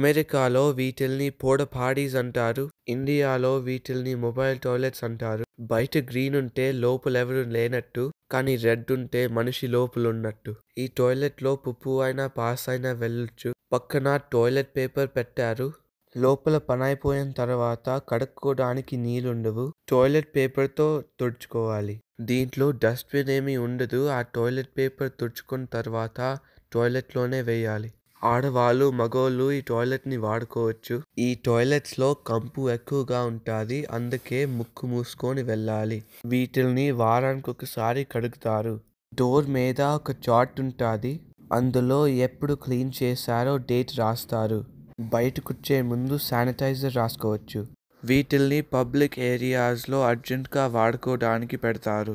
అమెరికాలో వీటిల్ని పోడ పాడీస్ అంటారు ఇండియాలో వీటిల్ని మొబైల్ టాయిలెట్స్ అంటారు బయట గ్రీన్ ఉంటే లోపలెవరు లేనట్టు కానీ రెడ్ ఉంటే మనిషి లోపలున్నట్టు ఈ లో పుప్పు అయినా పాస్ అయినా వెళ్ళొచ్చు పక్కన టాయిలెట్ పేపర్ పెట్టారు లోపల పనైపోయిన తర్వాత కడుక్కోవడానికి నీళ్ళుండవు టాయిలెట్ పేపర్తో తుడుచుకోవాలి దీంట్లో డస్ట్బిన్ ఏమీ ఉండదు ఆ టాయిలెట్ పేపర్ తుడుచుకున్న తర్వాత టాయిలెట్లోనే వేయాలి ఆడవాళ్ళు మగవాళ్ళు ఈ టాయిలెట్ని వాడుకోవచ్చు ఈ టాయిలెట్స్లో కంపు ఎక్కువగా ఉంటుంది అందుకే ముక్కు మూసుకొని వెళ్ళాలి వీటిల్ని వారానికి ఒకసారి కడుగుతారు డోర్ మీద ఒక చార్ట్ ఉంటుంది అందులో ఎప్పుడు క్లీన్ చేశారో డేట్ రాస్తారు కుర్చే ముందు శానిటైజర్ రాసుకోవచ్చు వీటిల్ని పబ్లిక్ ఏరియాస్లో అర్జెంట్గా వాడుకోవడానికి పెడతారు